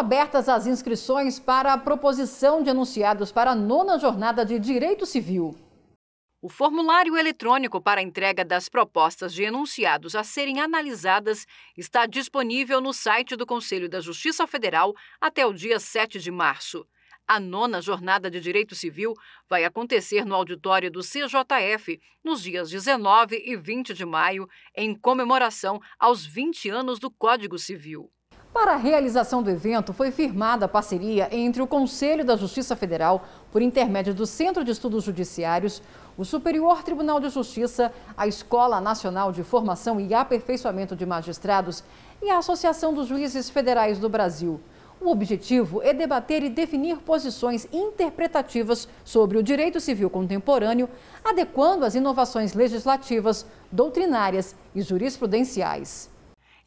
abertas as inscrições para a proposição de anunciados para a nona jornada de Direito Civil. O formulário eletrônico para entrega das propostas de enunciados a serem analisadas está disponível no site do Conselho da Justiça Federal até o dia 7 de março. A nona jornada de direito civil vai acontecer no auditório do CJF nos dias 19 e 20 de maio, em comemoração aos 20 anos do Código Civil. Para a realização do evento, foi firmada a parceria entre o Conselho da Justiça Federal, por intermédio do Centro de Estudos Judiciários, o Superior Tribunal de Justiça, a Escola Nacional de Formação e Aperfeiçoamento de Magistrados e a Associação dos Juízes Federais do Brasil. O objetivo é debater e definir posições interpretativas sobre o direito civil contemporâneo, adequando as inovações legislativas, doutrinárias e jurisprudenciais.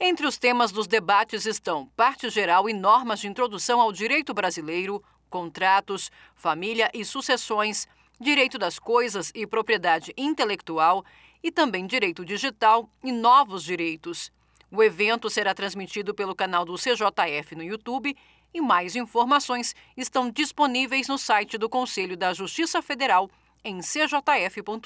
Entre os temas dos debates estão parte geral e normas de introdução ao direito brasileiro, contratos, família e sucessões, direito das coisas e propriedade intelectual e também direito digital e novos direitos. O evento será transmitido pelo canal do CJF no YouTube e mais informações estão disponíveis no site do Conselho da Justiça Federal em cjf.jus.br.